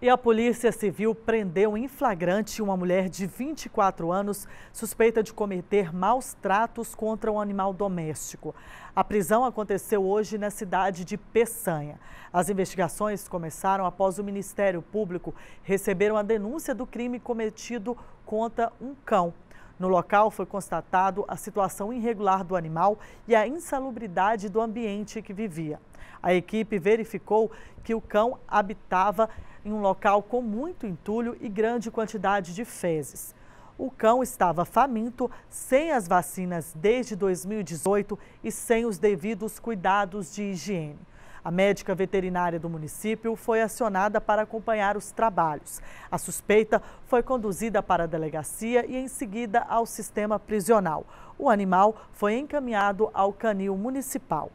E a Polícia Civil prendeu em flagrante uma mulher de 24 anos suspeita de cometer maus tratos contra um animal doméstico. A prisão aconteceu hoje na cidade de Peçanha. As investigações começaram após o Ministério Público receber uma denúncia do crime cometido contra um cão no local foi constatado a situação irregular do animal e a insalubridade do ambiente que vivia. A equipe verificou que o cão habitava em um local com muito entulho e grande quantidade de fezes. O cão estava faminto, sem as vacinas desde 2018 e sem os devidos cuidados de higiene. A médica veterinária do município foi acionada para acompanhar os trabalhos. A suspeita foi conduzida para a delegacia e em seguida ao sistema prisional. O animal foi encaminhado ao canil municipal.